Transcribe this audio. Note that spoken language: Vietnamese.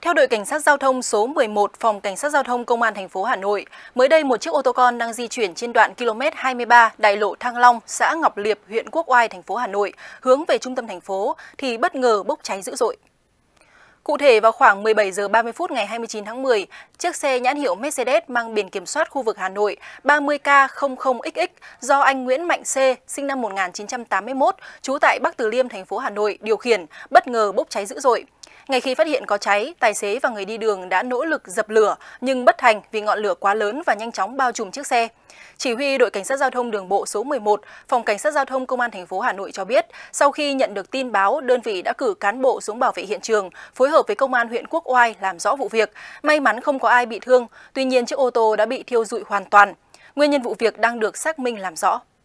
Theo đội cảnh sát giao thông số 11 Phòng Cảnh sát giao thông Công an thành phố Hà Nội, mới đây một chiếc ô tô con đang di chuyển trên đoạn km 23 đại lộ Thăng Long, xã Ngọc Liệp, huyện Quốc Oai, thành phố Hà Nội, hướng về trung tâm thành phố thì bất ngờ bốc cháy dữ dội. Cụ thể vào khoảng 17 giờ 30 phút ngày 29 tháng 10, chiếc xe nhãn hiệu Mercedes mang biển kiểm soát khu vực Hà Nội 30K00XX do anh Nguyễn Mạnh C, sinh năm 1981, trú tại Bắc Từ Liêm, thành phố Hà Nội điều khiển, bất ngờ bốc cháy dữ dội. Ngay khi phát hiện có cháy, tài xế và người đi đường đã nỗ lực dập lửa nhưng bất thành vì ngọn lửa quá lớn và nhanh chóng bao trùm chiếc xe. Chỉ huy đội cảnh sát giao thông đường bộ số 11, phòng cảnh sát giao thông công an thành phố Hà Nội cho biết, sau khi nhận được tin báo, đơn vị đã cử cán bộ xuống bảo vệ hiện trường, phối hợp với công an huyện Quốc Oai làm rõ vụ việc. May mắn không có ai bị thương, tuy nhiên chiếc ô tô đã bị thiêu rụi hoàn toàn. Nguyên nhân vụ việc đang được xác minh làm rõ.